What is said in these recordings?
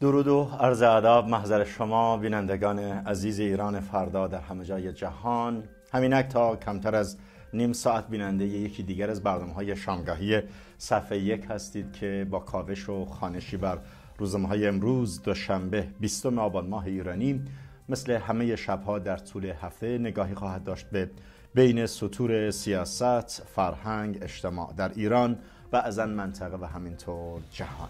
درود و عرض ادب محضر شما بینندگان عزیز ایران فردا در همه جای جهان همینک تا کمتر از نیم ساعت بیننده یکی دیگر از برنامه های شامگاهی صفحه یک هستید که با کاوش و خانشی بر روزمه های امروز دوشنبه 20 آبان ماه ایرانی مثل همه شبها در طول هفته نگاهی خواهد داشت به بین سطور سیاست، فرهنگ، اجتماع در ایران و ازن منطقه و همینطور جهان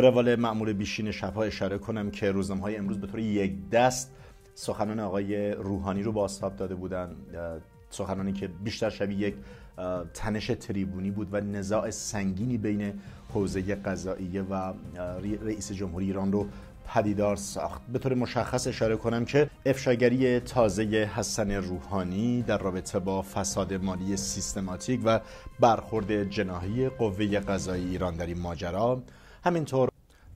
به روال معمول بیشین شبها اشاره کنم که روزنامه های امروز به طور یک دست سخنان آقای روحانی رو باستاب داده بودن سخنانی که بیشتر شبیه یک تنش تریبونی بود و نزاع سنگینی بین حوزه قضاییه و رئیس جمهوری ایران رو پدیدار ساخت به طور مشخص اشاره کنم که افشاگری تازه حسن روحانی در رابطه با فساد مالی سیستماتیک و برخورد جناهی قوه قضایی ایران در این ماجرا همینطور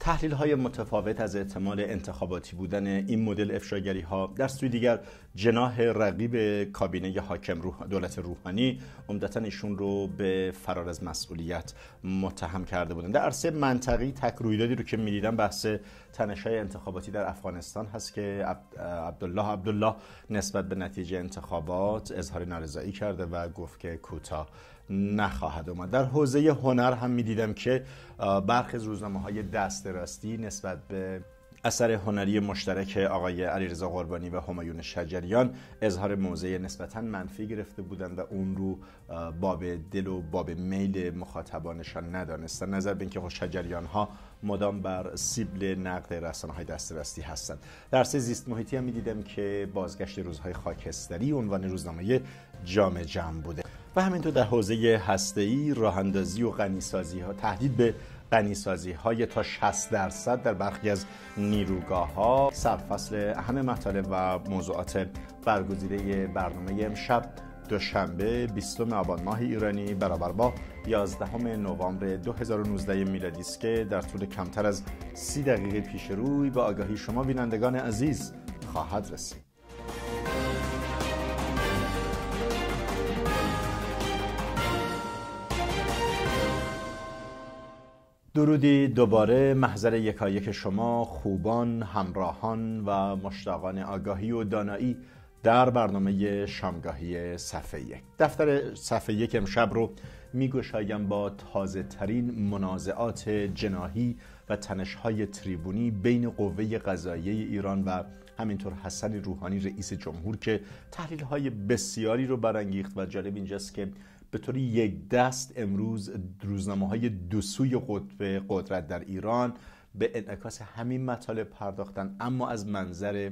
تحلیل های متفاوت از احتمال انتخاباتی بودن این مدل افشاگری ها در سوی دیگر جناح رقیب کابینه حاکم روح دولت روحانی عمدتا ایشون رو به فرار از مسئولیت متهم کرده بودن در عرصه منطقی تک رویدادی رو که میدیدم بحث تنش های انتخاباتی در افغانستان هست که عبدالله عبدالله نسبت به نتیجه انتخابات اظهار نارضایی کرده و گفت که کوتاه نخواهد اومد در حوزه هنر هم میدیدم که برخی از روزنامه های دست راستی نسبت به اثر هنری مشترک آقای علیرضا قربانی و همایون شجریان اظهار موضع نسبتا منفی گرفته بودند و اون رو باب دل و باب میل مخاطبانشان ندانستن نظر به اینکه خب شجریان ها مدام بر سیبل نقد رسانه های دسترسی هستند در زیست محیطی هم میدیدم که بازگشت روزهای خاکستری عنوان روزنامه جام جمع بوده و همینطور در حوزه هسته‌ای راه و غنیسازی ها تهدید به قنیسازی های تا 60 درصد در برخی از نیروگاه ها سرفصل همه مطالب و موضوعات برگزیده برنامه امشب دوشنبه 20 آبان ماه ایرانی برابر با 11 نوامبر 2019 میلادی است که در طول کمتر از 30 دقیقه پیش روی با آگاهی شما بینندگان عزیز خواهد رسید. درودی دوباره محضر یکایک شما خوبان، همراهان و مشتاقان آگاهی و دانایی در برنامه شامگاهی صفحه یک دفتر صفحه یک امشب رو میگشایم با تازه ترین منازعات جناهی و تنشهای تریبونی بین قوه قضایی ایران و همینطور حسن روحانی رئیس جمهور که تحلیل های بسیاری رو برانگیخت و جالب اینجاست که به طور یک دست امروز روزنامه های دو سوی قطب قدرت در ایران به انعکاس همین مطالب پرداختن اما از منظر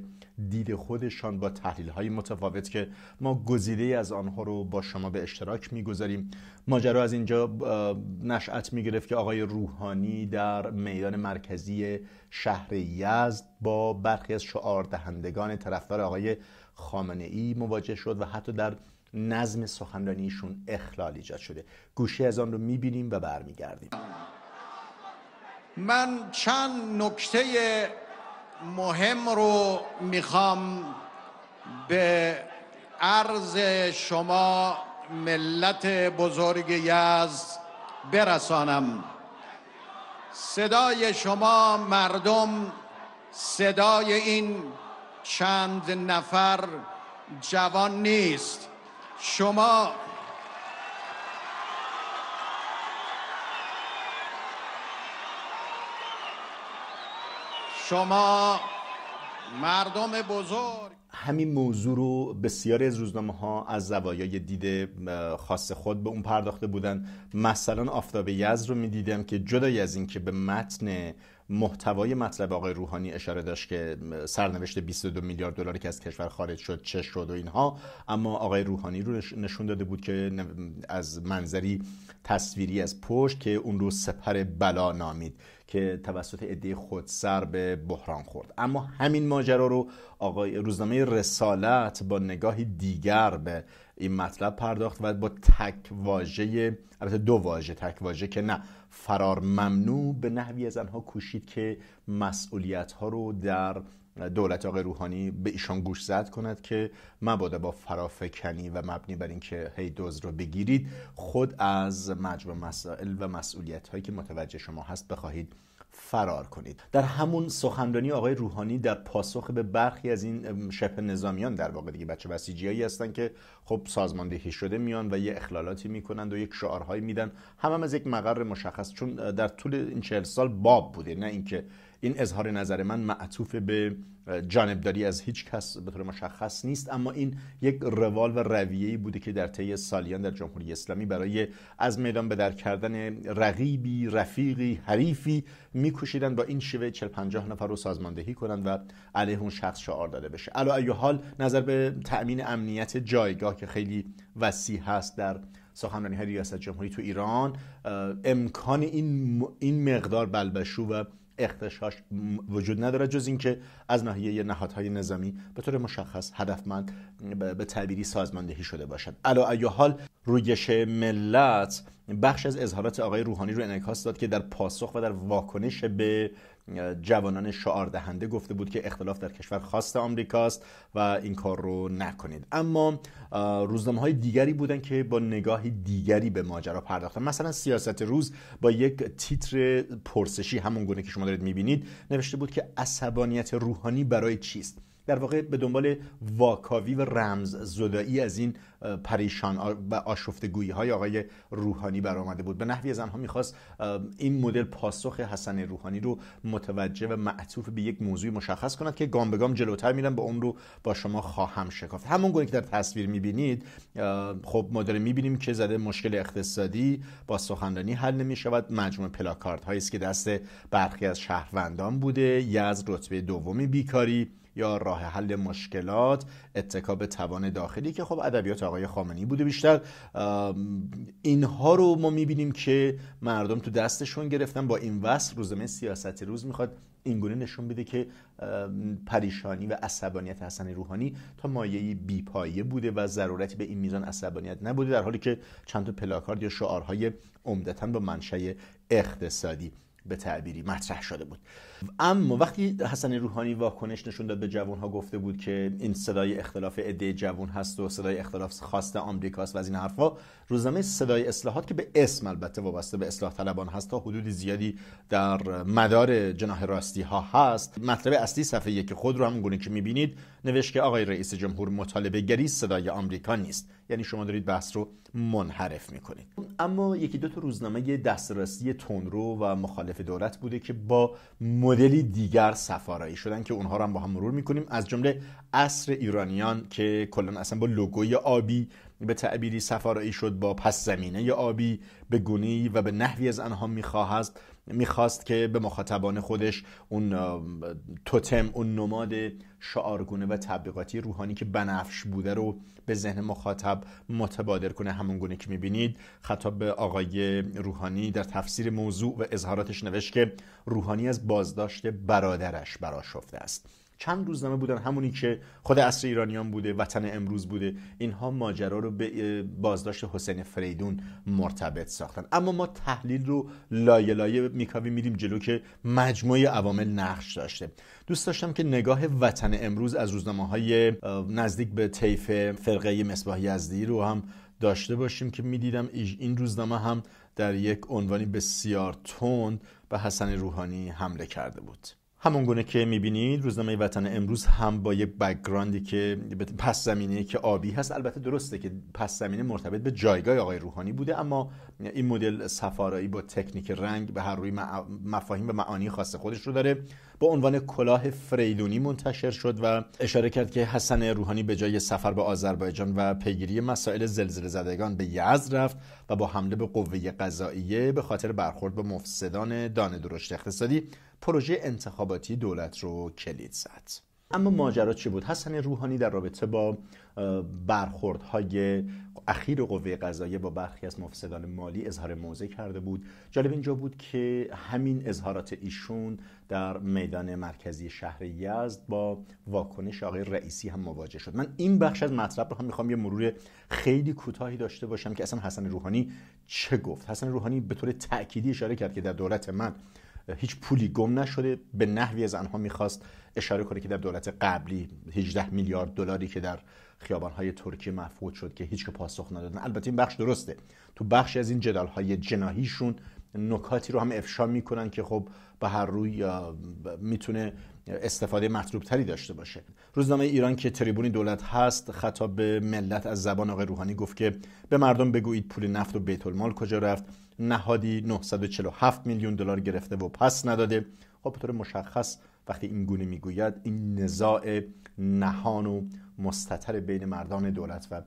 دید خودشان با تحلیل های متفاوت که ما گزیده از آنها رو با شما به اشتراک میگذاریم ماجرا از اینجا نشأت میگرفت که آقای روحانی در میدان مرکزی شهر یزد با برخی از شعاردهندگان دهندگان طرفدار آقای خامنه ای مواجه شد و حتی در نظم سخنرانیشون اخلال ایجاد شده گوشه از آن رو میبینیم و برمیگردیم من چند نکته مهم رو میخوام به عرض شما ملت بزرگ یز برسانم صدای شما مردم صدای این چند نفر جوان نیست شما شما مردم بزرگ همین موضوع رو بسیاری از روزنامه ها از زوایای دید خاص خود به اون پرداخته بودن مثلا آفتاب یزد رو میدیدم که جدای از اینکه به متن محتوای مطلب آقای روحانی اشاره داشت که سرنوشت 22 میلیارد دلاری که از کشور خارج شد چه شد و اینها اما آقای روحانی رو نشون داده بود که از منظری تصویری از پشت که اون رو سپر بلا نامید که توسط عده سر به بحران خورد اما همین ماجرا رو آقای روزنامه رسالت با نگاهی دیگر به این مطلب پرداخت و با تک واژه البته دو واژه تک واژه که نه فرار ممنوع به نحوی از آنها کوشید که مسئولیت ها رو در دولت آقای روحانی به ایشان گوش زد کند که مبادا با فرافکنی و مبنی بر اینکه هی دوز رو بگیرید خود از مجموع مسائل و مسئولیت هایی که متوجه شما هست بخواهید فرار کنید در همون سخنرانی آقای روحانی در پاسخ به برخی از این شپ نظامیان در واقع دیگه بچه هایی هستن که خب سازماندهی شده میان و یه اخلالاتی میکنند و یک شعارهایی میدن هم, هم از یک مقر مشخص چون در طول این چهل سال باب بوده نه اینکه این اظهار نظر من معطوف به جانبداری از هیچ کس به طور مشخص نیست اما این یک روال و ای بوده که در طی سالیان در جمهوری اسلامی برای از میدان به در کردن رقیبی، رفیقی، حریفی میکوشیدن با این شیوه 40 50 نفر رو سازماندهی کنند و علیه اون شخص شعار داده بشه. علا ای حال نظر به تأمین امنیت جایگاه که خیلی وسیع هست در سخنرانی های ریاست جمهوری تو ایران امکان این, این مقدار بلبشو و اختشاش وجود ندارد جز اینکه از ناحیه نهادهای نظامی به طور مشخص هدفمند به تعبیری سازماندهی شده باشد علا حال رویش ملت بخش از اظهارات آقای روحانی رو انعکاس داد که در پاسخ و در واکنش به جوانان شعار دهنده گفته بود که اختلاف در کشور خواست آمریکاست و این کار رو نکنید اما روزنامه های دیگری بودن که با نگاهی دیگری به ماجرا پرداختن مثلا سیاست روز با یک تیتر پرسشی همون گونه که شما دارید میبینید نوشته بود که عصبانیت روحانی برای چیست در واقع به دنبال واکاوی و رمز زدایی از این پریشان و آشفتگویی های آقای روحانی برآمده بود به نحوی از آنها میخواست این مدل پاسخ حسن روحانی رو متوجه و معطوف به یک موضوع مشخص کند که گام به گام جلوتر میرم به اون رو با شما خواهم شکافت همون گونه که در تصویر میبینید خب ما داره میبینیم که زده مشکل اقتصادی با سخنرانی حل نمیشود مجموع پلاکارت هایی است که دست برخی از شهروندان بوده یز رتبه دومی بیکاری یا راه حل مشکلات اتکاب توان داخلی که خب ادبیات آقای خامنی بوده بیشتر اینها رو ما میبینیم که مردم تو دستشون گرفتن با این وصل روزنامه سیاستی روز میخواد اینگونه نشون بده که پریشانی و عصبانیت حسن روحانی تا مایه بیپایه بوده و ضرورتی به این میزان عصبانیت نبوده در حالی که چند تا پلاکارد یا شعارهای عمدتا با منشأ اقتصادی به تعبیری مطرح شده بود اما وقتی حسن روحانی واکنش نشون داد به ها گفته بود که این صدای اختلاف عده جوان هست و صدای اختلاف خواست آمریکاست و از این حرفا روزنامه صدای اصلاحات که به اسم البته وابسته به اصلاح طلبان هست تا حدود زیادی در مدار جناح راستی ها هست مطلب اصلی صفحه که خود رو همون گونه که میبینید نوشت که آقای رئیس جمهور مطالبه گری صدای آمریکا نیست یعنی شما دارید بحث رو منحرف میکنید اما یکی دو تا روزنامه دسترسی تندرو و مخالف دولت بوده که با مدلی دیگر سفارایی شدن که اونها رو هم با هم مرور میکنیم از جمله اصر ایرانیان که کلا اصلا با لوگوی آبی به تعبیری سفارایی شد با پس زمینه آبی به گونی و به نحوی از آنها میخواهست میخواست که به مخاطبان خودش اون توتم اون نماد شعارگونه و تبلیغاتی روحانی که بنفش بوده رو به ذهن مخاطب متبادر کنه همون گونه که میبینید خطاب به آقای روحانی در تفسیر موضوع و اظهاراتش نوشت که روحانی از بازداشت برادرش براشفته است چند روزنامه بودن همونی که خود اصر ایرانیان بوده وطن امروز بوده اینها ماجرا رو به بازداشت حسین فریدون مرتبط ساختن اما ما تحلیل رو لایه لایه میکاوی میدیم جلو که مجموعه عوامل نقش داشته دوست داشتم که نگاه وطن امروز از روزنامه های نزدیک به طیف فرقه مصباح یزدی رو هم داشته باشیم که میدیدم این روزنامه هم در یک عنوانی بسیار تند به حسن روحانی حمله کرده بود همون گونه که میبینید روزنامه وطن امروز هم با یک بکگراندی که پس زمینه که آبی هست البته درسته که پس زمینه مرتبط به جایگاه آقای روحانی بوده اما این مدل سفارایی با تکنیک رنگ به هر روی مفاهیم و معانی خاص خودش رو داره با عنوان کلاه فریدونی منتشر شد و اشاره کرد که حسن روحانی به جای سفر به آذربایجان و پیگیری مسائل زلزله زدگان به یزد رفت و با حمله به قوه قضاییه به خاطر برخورد با مفسدان دانه درشت اقتصادی پروژه انتخاباتی دولت رو کلید زد. اما ماجرا چی بود حسن روحانی در رابطه با برخوردهای اخیر قوه قضاییه با برخی از مفسدان مالی اظهار موضع کرده بود جالب اینجا بود که همین اظهارات ایشون در میدان مرکزی شهر یزد با واکنش آقای رئیسی هم مواجه شد من این بخش از مطلب رو هم میخوام یه مرور خیلی کوتاهی داشته باشم که اصلا حسن روحانی چه گفت حسن روحانی به طور تأکیدی اشاره کرد که در دولت من هیچ پولی گم نشده به نحوی از آنها میخواست اشاره کنه که در دولت قبلی 18 میلیارد دلاری که در خیابانهای ترکیه مفقود شد که هیچ که پاسخ ندادن البته این بخش درسته تو بخشی از این جدالهای جناهیشون نکاتی رو هم افشا میکنن که خب به هر روی میتونه استفاده مطلوب تری داشته باشه روزنامه ایران که تریبون دولت هست خطاب به ملت از زبان آقای روحانی گفت که به مردم بگویید پول نفت و بیت المال کجا رفت نهادی 947 میلیون دلار گرفته و پس نداده خب به طور مشخص وقتی این گونه میگوید این نزاع نهان و مستتر بین مردان دولت و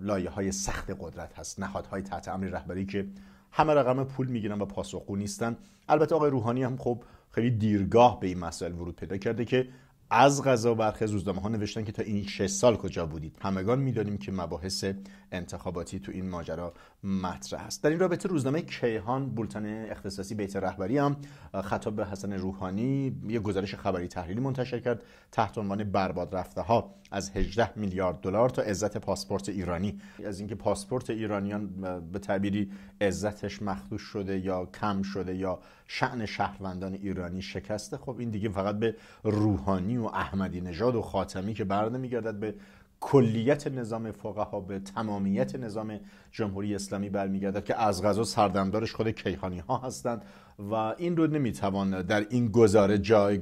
لایه های سخت قدرت هست نهادهای تحت امر رهبری که همه رقم پول میگیرن و پاسخگو نیستن البته آقای روحانی هم خب خیلی دیرگاه به این مسائل ورود پیدا کرده که از غذا برخی از روزنامه ها نوشتن که تا این 6 سال کجا بودید همگان میدانیم که مباحث انتخاباتی تو این ماجرا مطرح است در این رابطه روزنامه کیهان بولتن اختصاصی بیت رهبری هم خطاب به حسن روحانی یه گزارش خبری تحلیلی منتشر کرد تحت عنوان برباد رفته ها از 18 میلیارد دلار تا عزت پاسپورت ایرانی از اینکه پاسپورت ایرانیان به تعبیری عزتش مخدوش شده یا کم شده یا شعن شهروندان ایرانی شکسته خب این دیگه فقط به روحانی و احمدی نژاد و خاتمی که برده میگردد به کلیت نظام فقها به تمامیت نظام جمهوری اسلامی برمیگردد که از غذا سردمدارش خود کیهانی ها هستند و این رو نمیتوان در این گزاره جای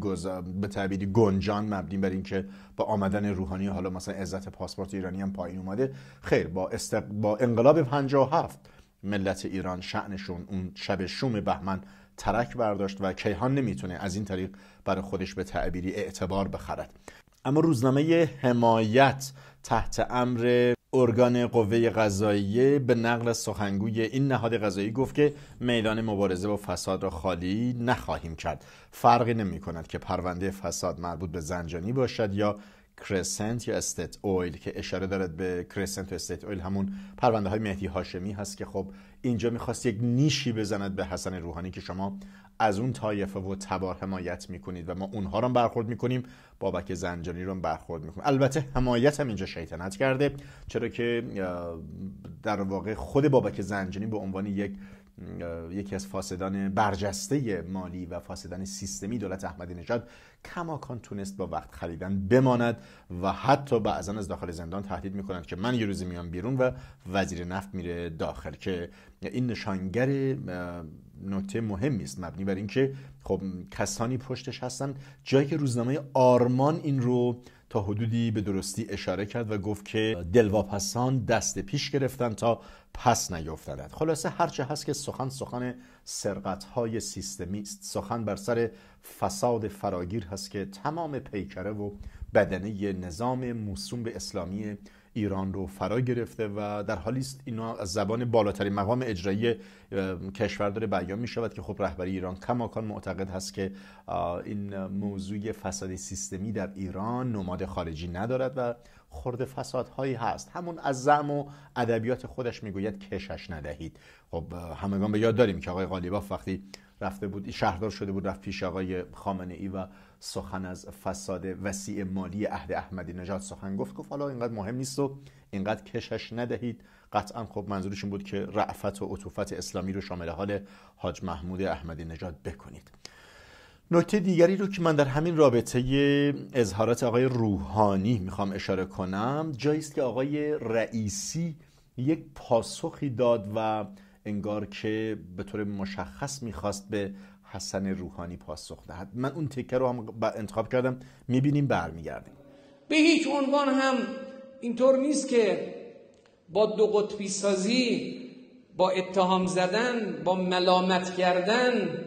به تعبیری گنجان مبنی بر اینکه با آمدن روحانی حالا مثلا عزت پاسپورت ایرانی هم پایین اومده خیر با, استق... با انقلاب 57 ملت ایران شعنشون اون شب شوم بهمن ترک برداشت و کیهان نمیتونه از این طریق برای خودش به تعبیری اعتبار بخرد اما روزنامه حمایت تحت امر ارگان قوه قضاییه به نقل سخنگوی این نهاد قضایی گفت که میدان مبارزه با فساد را خالی نخواهیم کرد فرقی نمی کند که پرونده فساد مربوط به زنجانی باشد یا کرسنت یا استت اویل که اشاره دارد به کرسنت و استیت اویل همون پرونده های مهدی هاشمی هست که خب اینجا میخواست یک نیشی بزند به حسن روحانی که شما از اون طایفه و تبار حمایت میکنید و ما اونها رو برخورد میکنیم بابک زنجانی رو برخورد میکنیم البته حمایت هم اینجا شیطنت کرده چرا که در واقع خود بابک زنجانی به عنوان یک یکی از فاسدان برجسته مالی و فاسدان سیستمی دولت احمدی نژاد کماکان تونست با وقت خریدن بماند و حتی بعضا از داخل زندان تهدید میکنند که من یه روزی میام بیرون و وزیر نفت میره داخل که این نشانگر نکته مهمی است مبنی بر اینکه خب کسانی پشتش هستن جایی که روزنامه آرمان این رو تا حدودی به درستی اشاره کرد و گفت که دلواپسان دست پیش گرفتن تا پس نیفتند خلاصه هرچه هست که سخن سخن سرقت های سیستمی است سخن بر سر فساد فراگیر هست که تمام پیکره و بدنه نظام موسوم به اسلامی ایران رو فرا گرفته و در حالی است اینا از زبان بالاترین مقام اجرایی کشور داره بیان می شود که خب رهبری ایران کماکان معتقد هست که این موضوع فساد سیستمی در ایران نماد خارجی ندارد و خورد فسادهایی هست همون از زعم و ادبیات خودش میگوید کشش ندهید خب همگان به یاد داریم که آقای قالیباف وقتی رفته بود شهردار شده بود رفت پیش آقای خامنه ای و سخن از فساد وسیع مالی عهد احمدی نژاد سخن گفت گفت حالا اینقدر مهم نیست و اینقدر کشش ندهید قطعا خب منظورش این بود که رعفت و عطوفت اسلامی رو شامل حال حاج محمود احمدی نژاد بکنید نکته دیگری رو که من در همین رابطه اظهارات آقای روحانی میخوام اشاره کنم جایی است که آقای رئیسی یک پاسخی داد و انگار که به طور مشخص میخواست به حسن روحانی پاسخ دهد من اون تکه رو هم انتخاب کردم میبینیم برمیگردیم به هیچ عنوان هم اینطور نیست که با دو قطبی سازی با اتهام زدن با ملامت کردن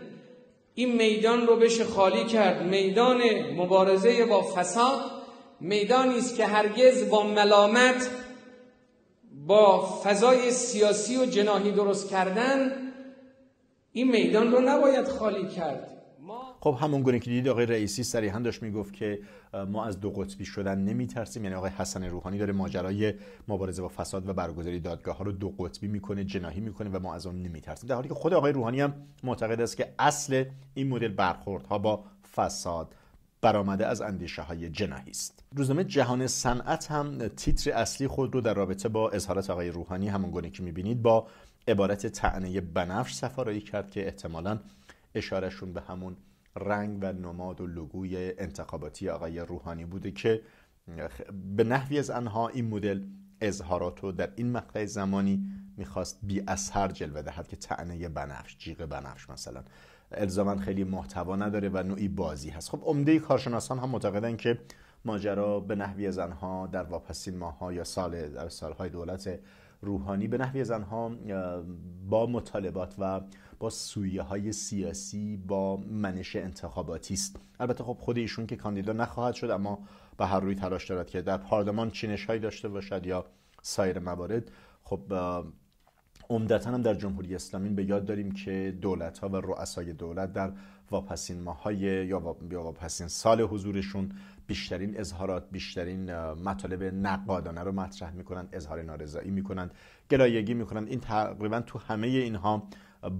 این میدان رو بش خالی کرد میدان مبارزه با فساد میدانی است که هرگز با ملامت با فضای سیاسی و جناهی درست کردن این میدان رو نباید خالی کرد خب همون گونه که دیدید آقای رئیسی صریحا داشت میگفت که ما از دو قطبی شدن نمیترسیم یعنی آقای حسن روحانی داره ماجرای مبارزه با فساد و برگزاری دادگاه ها رو دو قطبی میکنه جناهی میکنه و ما از اون نمیترسیم در حالی که خود آقای روحانی هم معتقد است که اصل این مدل برخورد ها با فساد برآمده از اندیشه های جناهی است روزنامه جهان صنعت هم تیتر اصلی خود رو در رابطه با اظهارات آقای روحانی همون گونه که میبینید با عبارت تعنه بنفش سفارایی کرد که احتمالا اشارشون به همون رنگ و نماد و لوگوی انتخاباتی آقای روحانی بوده که به نحوی از آنها این مدل اظهارات رو در این مقطع زمانی میخواست بی اثر جلوه دهد که تعنه بنفش جیغ بنفش مثلا الزاما خیلی محتوا نداره و نوعی بازی هست خب عمده کارشناسان هم معتقدن که ماجرا به نحوی زنها در واپسین ماها یا سال در سالهای دولت روحانی به نحوی زنها با مطالبات و با سویه های سیاسی با منش انتخاباتی است البته خب خود ایشون که کاندیدا نخواهد شد اما به هر روی تلاش دارد که در پارلمان چینش هایی داشته باشد یا سایر موارد خب عمدتا هم در جمهوری اسلامی به یاد داریم که دولت ها و رؤسای دولت در واپسین ماه‌های یا واپسین سال حضورشون بیشترین اظهارات بیشترین مطالب نقادانه رو مطرح میکنند اظهار نارضایی میکنند گلایگی میکنند این تقریبا تو همه اینها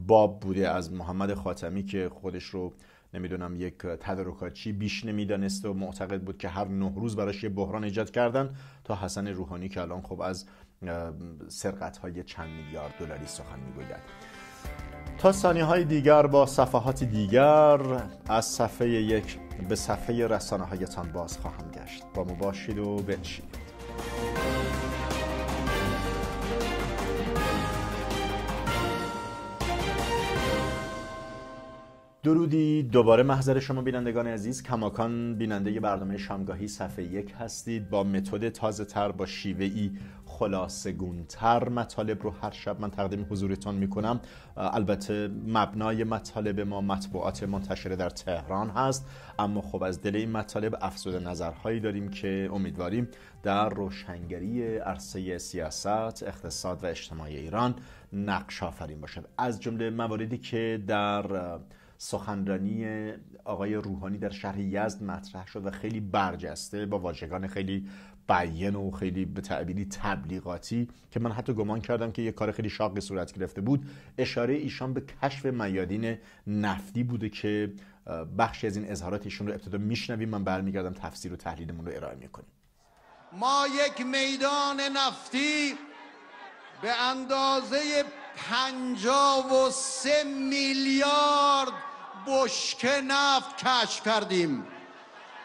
باب بوده از محمد خاتمی که خودش رو نمیدونم یک تدرکاتی بیش نمیدانست و معتقد بود که هر نه روز براش یه بحران ایجاد کردن تا حسن روحانی که الان خب از سرقت های چند میلیارد دلاری سخن میگوید تا ثانیه های دیگر با صفحات دیگر از صفحه یک به صفحه رسانه هایتان باز خواهم گشت با مباشید و بنشینید درودی دوباره محضر شما بینندگان عزیز کماکان بیننده برنامه شامگاهی صفحه یک هستید با متد تازه تر با شیوه ای گونتر مطالب رو هر شب من تقدیم حضورتان می البته مبنای مطالب ما مطبوعات منتشره در تهران هست اما خب از دل این مطالب افزود نظرهایی داریم که امیدواریم در روشنگری عرصه سیاست، اقتصاد و اجتماعی ایران نقش آفرین باشد از جمله مواردی که در سخنرانی آقای روحانی در شهر یزد مطرح شد و خیلی برجسته با واژگان خیلی بیان و خیلی به تعبیری تبلیغاتی که من حتی گمان کردم که یه کار خیلی شاقی صورت گرفته بود اشاره ایشان به کشف میادین نفتی بوده که بخشی از این اظهارات رو ابتدا میشنویم من برمیگردم تفسیر و تحلیلمون رو ارائه میکنیم ما یک میدان نفتی به اندازه پنجا و سه میلیارد بشک نفت کشف کردیم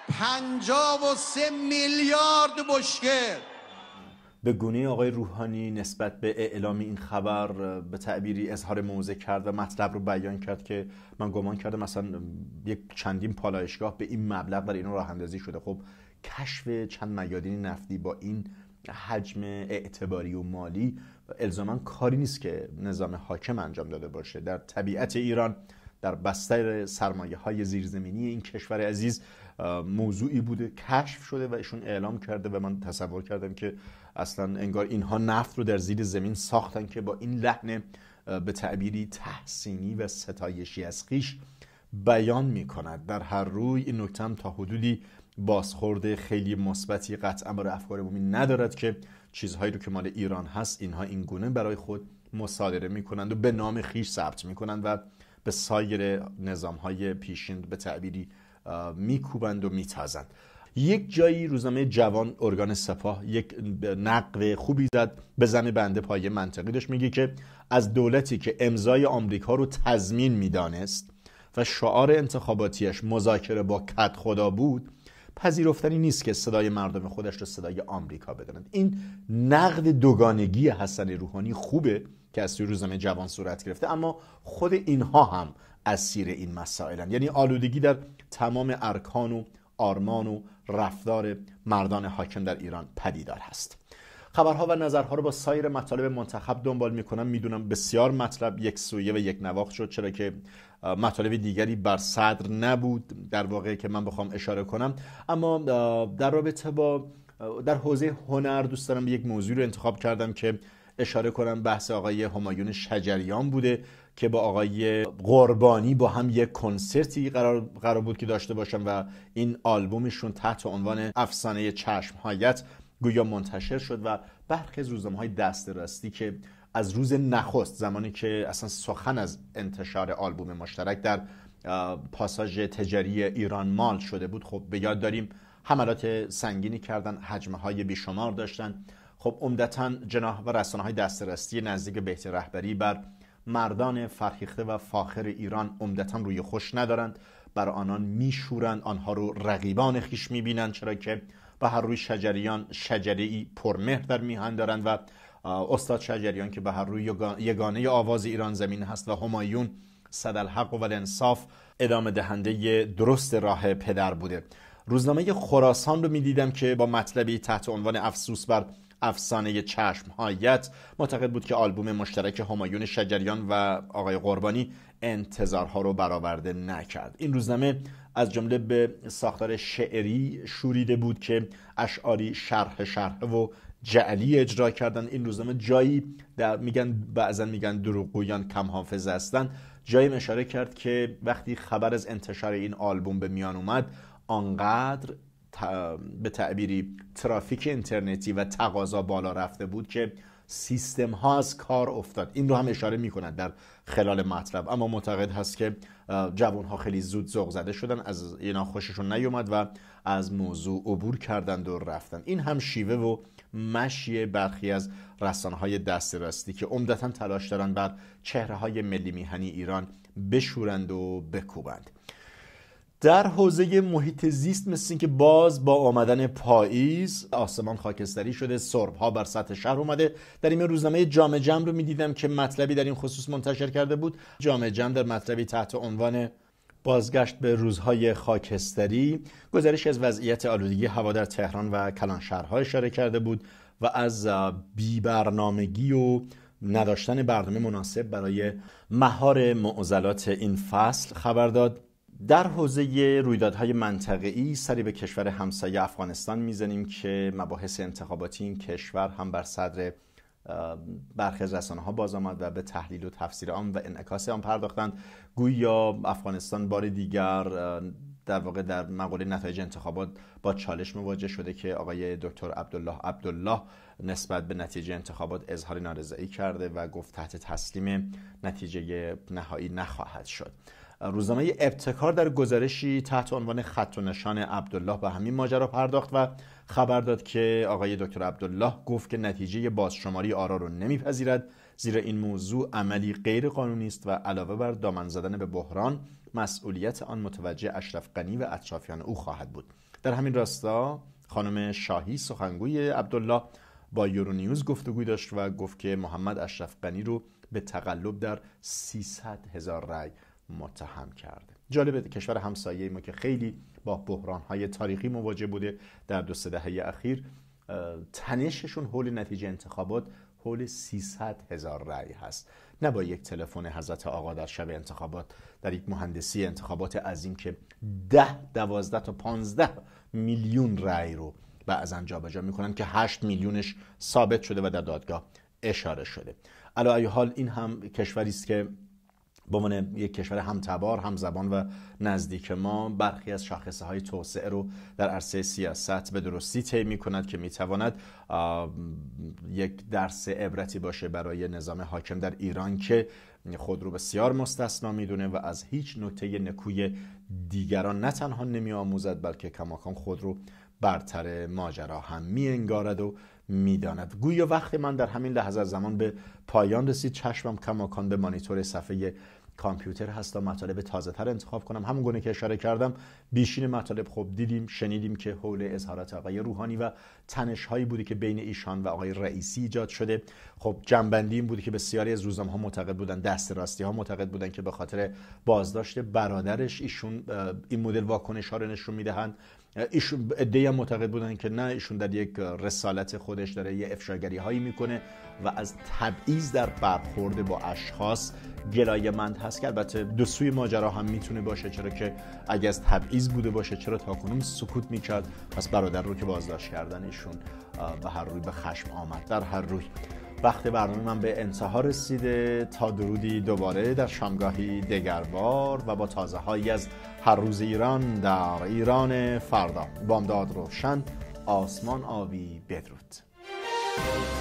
پنجا و سه میلیارد بشکه به گونه آقای روحانی نسبت به اعلام این خبر به تعبیری اظهار موضع کرد و مطلب رو بیان کرد که من گمان کردم مثلا یک چندین پالایشگاه به این مبلغ برای اینو راه اندازی شده خب کشف چند میادین نفتی با این حجم اعتباری و مالی الزاما کاری نیست که نظام حاکم انجام داده باشه در طبیعت ایران در بستر سرمایه های زیرزمینی این کشور عزیز موضوعی بوده کشف شده و ایشون اعلام کرده و من تصور کردم که اصلا انگار اینها نفت رو در زیر زمین ساختن که با این لحن به تعبیری تحسینی و ستایشی از خیش بیان می کند در هر روی این نکته هم تا حدودی بازخورد خیلی مثبتی قطعا برای افکار بومی ندارد که چیزهایی رو که مال ایران هست اینها این گونه برای خود مصادره می کنند و به نام خیش ثبت می کنند و به سایر نظام های پیشین به تعبیری میکوبند و میتازند یک جایی روزنامه جوان ارگان سپاه یک نقد خوبی زد به زن بنده پای منطقی داشت میگه که از دولتی که امضای آمریکا رو تضمین میدانست و شعار انتخاباتیش مذاکره با کت خدا بود پذیرفتنی نیست که صدای مردم خودش رو صدای آمریکا بدانند این نقد دوگانگی حسن روحانی خوبه که از توی روزنامه جوان صورت گرفته اما خود اینها هم اسیر این مسائلن یعنی آلودگی در تمام ارکان و آرمان و رفتار مردان حاکم در ایران پدیدار هست خبرها و نظرها رو با سایر مطالب منتخب دنبال میکنم میدونم بسیار مطلب یک سویه و یک نواخت شد چرا که مطالب دیگری بر صدر نبود در واقع که من بخوام اشاره کنم اما در رابطه با در حوزه هنر دوست دارم یک موضوع رو انتخاب کردم که اشاره کنم بحث آقای همایون شجریان بوده که با آقای قربانی با هم یک کنسرتی قرار, قرار بود که داشته باشن و این آلبومشون تحت عنوان افسانه چشم هایت گویا منتشر شد و برخی از روزنامه های دست راستی که از روز نخست زمانی که اصلا سخن از انتشار آلبوم مشترک در پاساژ تجاری ایران مال شده بود خب به یاد داریم حملات سنگینی کردن حجمه های بیشمار داشتن خب عمدتا جناح و رسانه های دسترسی نزدیک بهت رهبری بر مردان فرهیخته و فاخر ایران عمدتا روی خوش ندارند بر آنان میشورند آنها رو رقیبان خیش میبینند چرا که به هر روی شجریان شجره پرمهر در میهن دارند و استاد شجریان که به هر روی یگانه آواز ایران زمین هست و همایون حق و الانصاف ادامه دهنده درست راه پدر بوده روزنامه خراسان رو میدیدم که با مطلبی تحت عنوان افسوس بر افسانه چشم هایت معتقد بود که آلبوم مشترک همایون شجریان و آقای قربانی انتظارها رو برآورده نکرد این روزنامه از جمله به ساختار شعری شوریده بود که اشعاری شرح شرح و جعلی اجرا کردن این روزنامه جایی در میگن بعضا میگن دروغگویان کم حافظ هستن جایی اشاره کرد که وقتی خبر از انتشار این آلبوم به میان اومد آنقدر به تعبیری ترافیک اینترنتی و تقاضا بالا رفته بود که سیستم ها از کار افتاد این رو هم اشاره می کند در خلال مطلب اما معتقد هست که جوان ها خیلی زود ذوق زده شدن از اینا خوششون نیومد و از موضوع عبور کردند و رفتن این هم شیوه و مشی برخی از رسانه های راستی که عمدتا تلاش دارند بر چهره های ملی میهنی ایران بشورند و بکوبند در حوزه محیط زیست مثل اینکه باز با آمدن پاییز آسمان خاکستری شده سرب ها بر سطح شهر اومده در این روزنامه جامع جمع رو میدیدم که مطلبی در این خصوص منتشر کرده بود جامع جمع در مطلبی تحت عنوان بازگشت به روزهای خاکستری گزارش از وضعیت آلودگی هوا در تهران و کلان شهرها اشاره کرده بود و از بی برنامگی و نداشتن برنامه مناسب برای مهار معضلات این فصل خبر داد در حوزه رویدادهای منطقه‌ای سری به کشور همسایه افغانستان میزنیم که مباحث انتخاباتی این کشور هم بر صدر برخی از رسانه ها باز آمد و به تحلیل و تفسیر آن و انعکاس آن پرداختند گویا افغانستان بار دیگر در واقع در مقوله نتایج انتخابات با چالش مواجه شده که آقای دکتر عبدالله عبدالله نسبت به نتیجه انتخابات اظهار نارضایی کرده و گفت تحت تسلیم نتیجه نهایی نخواهد شد روزنامه ابتکار در گزارشی تحت عنوان خط و نشان عبدالله به همین ماجرا پرداخت و خبر داد که آقای دکتر عبدالله گفت که نتیجه بازشماری آرا رو نمیپذیرد زیرا این موضوع عملی غیر قانونی است و علاوه بر دامن زدن به بحران مسئولیت آن متوجه اشرف غنی و اطرافیان او خواهد بود در همین راستا خانم شاهی سخنگوی عبدالله با یورونیوز گفتگوی داشت و گفت که محمد اشرف غنی رو به تقلب در 300 هزار رای متهم کرده جالبه کشور همسایه ما که خیلی با بحران تاریخی مواجه بوده در دو سه دهه اخیر تنششون حول نتیجه انتخابات حول 300 هزار رأی هست نه با یک تلفن حضرت آقا در شب انتخابات در یک مهندسی انتخابات عظیم که 10 12 تا 15 میلیون رأی رو بعضا جابجا میکنن که 8 میلیونش ثابت شده و در دادگاه اشاره شده علا حال این هم کشوری است که به عنوان یک کشور همتبار همزبان و نزدیک ما برخی از شاخصه های توسعه رو در عرصه سیاست به درستی طی می کند که می تواند یک درس عبرتی باشه برای نظام حاکم در ایران که خود رو بسیار مستثنا میدونه و از هیچ نکته نکوی دیگران نه تنها نمی آموزد بلکه کماکان خود رو برتر ماجرا هم می انگارد و میداند گویا وقتی من در همین لحظه زمان به پایان رسید چشمم کماکان به مانیتور صفحه کامپیوتر هست تا مطالب تازه تر انتخاب کنم همون گونه که اشاره کردم بیشین مطالب خب دیدیم شنیدیم که حول اظهارات آقای روحانی و تنش هایی بوده که بین ایشان و آقای رئیسی ایجاد شده خب جنبندی این بوده که بسیاری از روزنامه ها معتقد بودن دست راستی ها معتقد بودن که به خاطر بازداشت برادرش ایشون این مدل واکنش ها رو نشون میدهند ایشون هم معتقد بودن که نه ایشون در یک رسالت خودش داره یه افشاگری هایی میکنه و از تبعیض در برخورد با اشخاص مند هست که البته دو سوی ماجرا هم میتونه باشه چرا که اگه از تبعیض بوده باشه چرا تا کنون سکوت میکرد پس برادر رو که بازداشت کردن ایشون به هر روی به خشم آمد در هر روی وقت برنامه من به انتها رسیده تا درودی دوباره در شامگاهی دگربار و با تازه هایی از هر روز ایران در ایران فردا بامداد روشن آسمان آبی بدرود